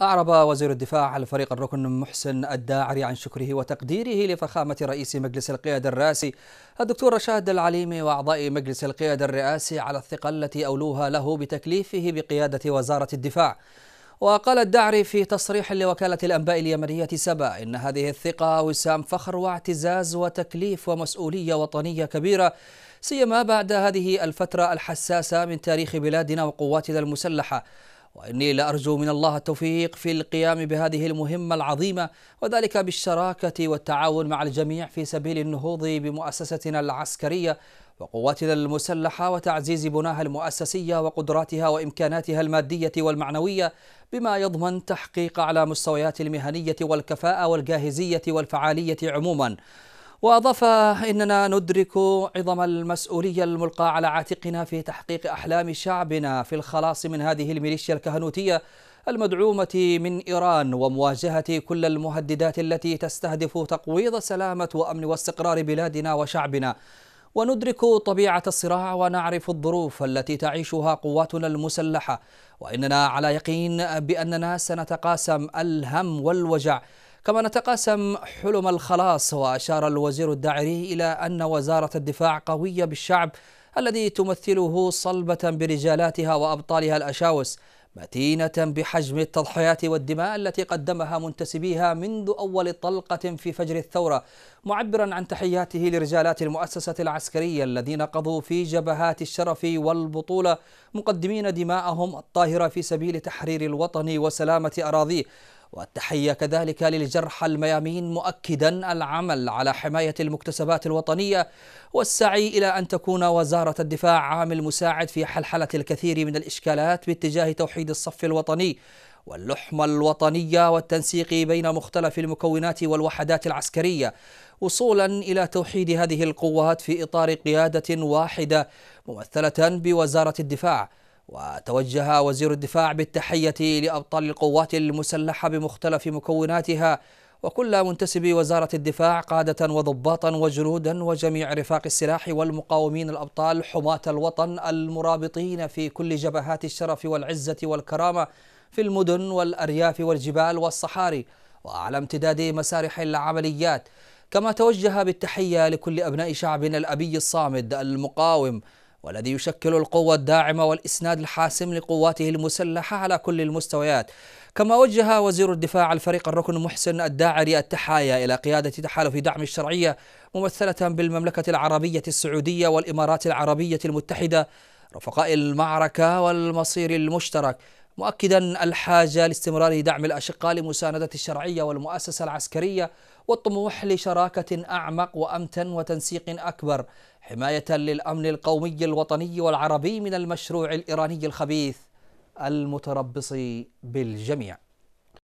أعرب وزير الدفاع على فريق الركن محسن الداعري عن شكره وتقديره لفخامة رئيس مجلس القيادة الرئاسي الدكتور رشاد العليمي وأعضاء مجلس القيادة الرئاسي على الثقة التي أولوها له بتكليفه بقيادة وزارة الدفاع وقال الدعري في تصريح لوكالة الأنباء اليمنية سبا إن هذه الثقة وسام فخر واعتزاز وتكليف ومسؤولية وطنية كبيرة سيما بعد هذه الفترة الحساسة من تاريخ بلادنا وقواتنا المسلحة واني لارجو من الله التوفيق في القيام بهذه المهمه العظيمه وذلك بالشراكه والتعاون مع الجميع في سبيل النهوض بمؤسستنا العسكريه وقواتنا المسلحه وتعزيز بناها المؤسسيه وقدراتها وامكاناتها الماديه والمعنويه بما يضمن تحقيق على مستويات المهنيه والكفاءه والجاهزيه والفعاليه عموما وأضاف إننا ندرك عظم المسؤولية الملقاة على عاتقنا في تحقيق أحلام شعبنا في الخلاص من هذه الميليشيا الكهنوتية المدعومة من إيران ومواجهة كل المهددات التي تستهدف تقويض سلامة وأمن واستقرار بلادنا وشعبنا وندرك طبيعة الصراع ونعرف الظروف التي تعيشها قواتنا المسلحة وإننا على يقين بأننا سنتقاسم الهم والوجع كما نتقاسم حلم الخلاص وأشار الوزير الداعري إلى أن وزارة الدفاع قوية بالشعب الذي تمثله صلبة برجالاتها وأبطالها الأشاوس متينة بحجم التضحيات والدماء التي قدمها منتسبيها منذ أول طلقة في فجر الثورة معبرا عن تحياته لرجالات المؤسسة العسكرية الذين قضوا في جبهات الشرف والبطولة مقدمين دماءهم الطاهرة في سبيل تحرير الوطن وسلامة أراضيه والتحية كذلك للجرحى الميامين مؤكدا العمل على حماية المكتسبات الوطنية والسعي إلى أن تكون وزارة الدفاع عامل مساعد في حلحلة الكثير من الإشكالات باتجاه توحيد الصف الوطني واللحمة الوطنية والتنسيق بين مختلف المكونات والوحدات العسكرية وصولا إلى توحيد هذه القوات في إطار قيادة واحدة ممثلة بوزارة الدفاع وتوجه وزير الدفاع بالتحية لأبطال القوات المسلحة بمختلف مكوناتها وكل منتسبي وزارة الدفاع قادة وضباطا وجنودا وجميع رفاق السلاح والمقاومين الأبطال حماة الوطن المرابطين في كل جبهات الشرف والعزة والكرامة في المدن والأرياف والجبال والصحاري وعلى امتداد مسارح العمليات كما توجه بالتحية لكل أبناء شعبنا الأبي الصامد المقاوم والذي يشكل القوة الداعمة والإسناد الحاسم لقواته المسلحة على كل المستويات كما وجه وزير الدفاع الفريق الركن محسن الداعري التحايا إلى قيادة تحالف دعم الشرعية ممثلة بالمملكة العربية السعودية والإمارات العربية المتحدة رفقاء المعركة والمصير المشترك مؤكدا الحاجة لاستمرار دعم الأشقاء لمساندة الشرعية والمؤسسة العسكرية والطموح لشراكة أعمق وأمتن وتنسيق أكبر حماية للأمن القومي الوطني والعربي من المشروع الإيراني الخبيث المتربص بالجميع